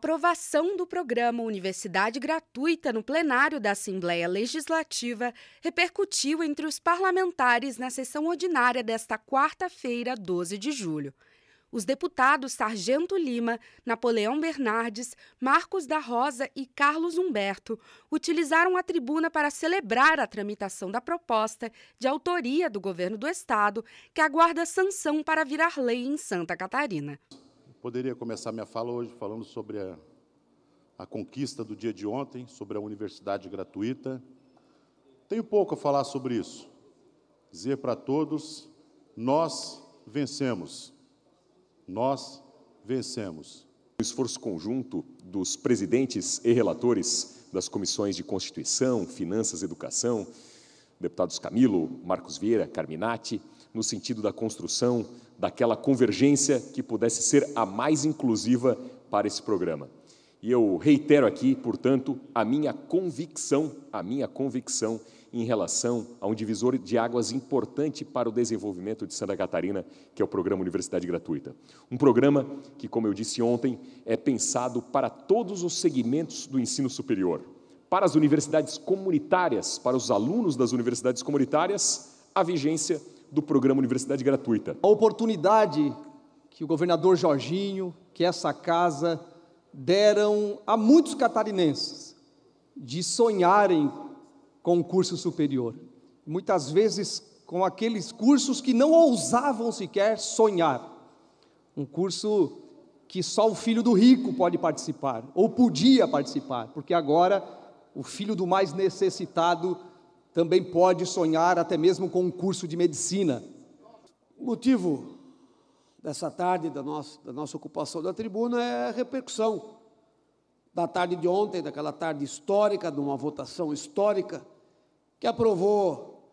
aprovação do programa Universidade Gratuita no plenário da Assembleia Legislativa repercutiu entre os parlamentares na sessão ordinária desta quarta-feira, 12 de julho. Os deputados Sargento Lima, Napoleão Bernardes, Marcos da Rosa e Carlos Humberto utilizaram a tribuna para celebrar a tramitação da proposta de autoria do governo do estado que aguarda sanção para virar lei em Santa Catarina. Poderia começar minha fala hoje falando sobre a, a conquista do dia de ontem, sobre a universidade gratuita. Tenho pouco a falar sobre isso. Dizer para todos: nós vencemos. Nós vencemos. O esforço conjunto dos presidentes e relatores das comissões de Constituição, Finanças e Educação, deputados Camilo, Marcos Vieira, Carminati, no sentido da construção daquela convergência que pudesse ser a mais inclusiva para esse programa. E eu reitero aqui, portanto, a minha convicção, a minha convicção em relação a um divisor de águas importante para o desenvolvimento de Santa Catarina, que é o programa Universidade Gratuita. Um programa que, como eu disse ontem, é pensado para todos os segmentos do ensino superior. Para as universidades comunitárias, para os alunos das universidades comunitárias, a vigência do programa Universidade Gratuita. A oportunidade que o governador Jorginho, que essa casa deram a muitos catarinenses de sonharem com um curso superior. Muitas vezes com aqueles cursos que não ousavam sequer sonhar. Um curso que só o filho do rico pode participar, ou podia participar, porque agora o filho do mais necessitado também pode sonhar até mesmo com um curso de medicina. O motivo dessa tarde, da nossa, da nossa ocupação da tribuna, é a repercussão da tarde de ontem, daquela tarde histórica, de uma votação histórica, que aprovou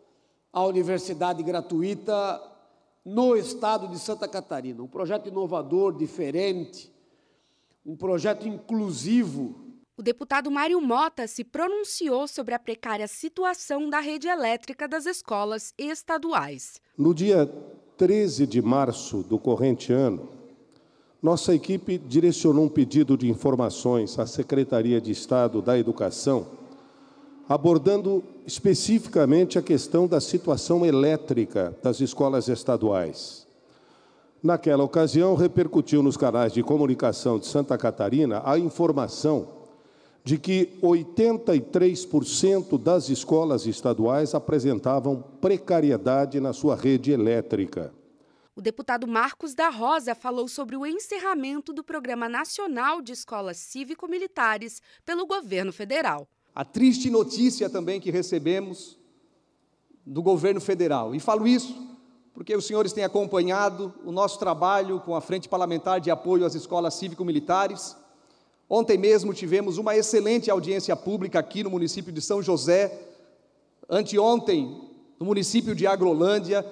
a universidade gratuita no estado de Santa Catarina. Um projeto inovador, diferente, um projeto inclusivo o deputado Mário Mota se pronunciou sobre a precária situação da rede elétrica das escolas estaduais. No dia 13 de março do corrente ano, nossa equipe direcionou um pedido de informações à Secretaria de Estado da Educação, abordando especificamente a questão da situação elétrica das escolas estaduais. Naquela ocasião, repercutiu nos canais de comunicação de Santa Catarina a informação de que 83% das escolas estaduais apresentavam precariedade na sua rede elétrica. O deputado Marcos da Rosa falou sobre o encerramento do Programa Nacional de Escolas Cívico-Militares pelo governo federal. A triste notícia também que recebemos do governo federal. E falo isso porque os senhores têm acompanhado o nosso trabalho com a Frente Parlamentar de Apoio às Escolas Cívico-Militares Ontem mesmo tivemos uma excelente audiência pública aqui no município de São José, anteontem, no município de Agrolândia,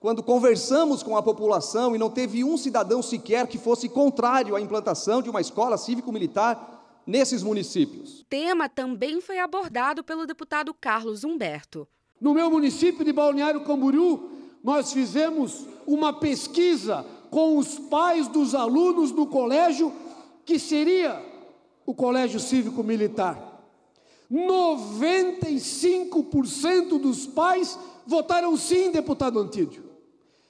quando conversamos com a população e não teve um cidadão sequer que fosse contrário à implantação de uma escola cívico-militar nesses municípios. O tema também foi abordado pelo deputado Carlos Humberto. No meu município de Balneário Camboriú, nós fizemos uma pesquisa com os pais dos alunos do colégio que seria o Colégio Cívico Militar. 95% dos pais votaram sim, deputado Antídio.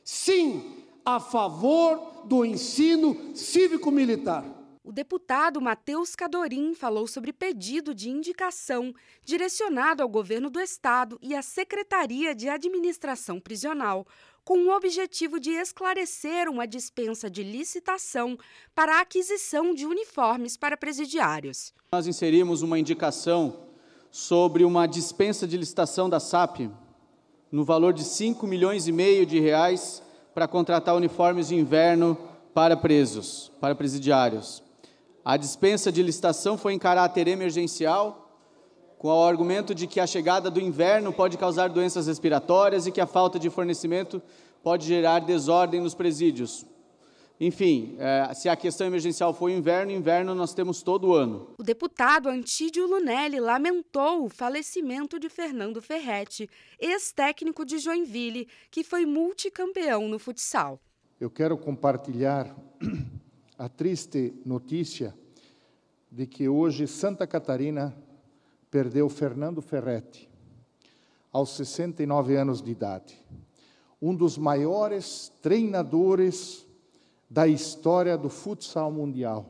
Sim, a favor do ensino cívico-militar. O deputado Matheus Cadorim falou sobre pedido de indicação direcionado ao governo do estado e à Secretaria de Administração Prisional, com o objetivo de esclarecer uma dispensa de licitação para a aquisição de uniformes para presidiários. Nós inserimos uma indicação sobre uma dispensa de licitação da SAP no valor de 5 milhões e meio de reais para contratar uniformes de inverno para presos, para presidiários. A dispensa de licitação foi em caráter emergencial, com o argumento de que a chegada do inverno pode causar doenças respiratórias e que a falta de fornecimento pode gerar desordem nos presídios. Enfim, é, se a questão emergencial foi inverno, inverno nós temos todo ano. O deputado Antídio Lunelli lamentou o falecimento de Fernando Ferretti, ex-técnico de Joinville, que foi multicampeão no futsal. Eu quero compartilhar a triste notícia de que hoje Santa Catarina perdeu Fernando Ferretti, aos 69 anos de idade, um dos maiores treinadores da história do futsal mundial.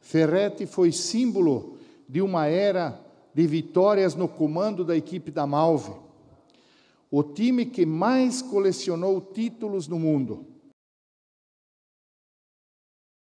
Ferretti foi símbolo de uma era de vitórias no comando da equipe da Malve, o time que mais colecionou títulos no mundo.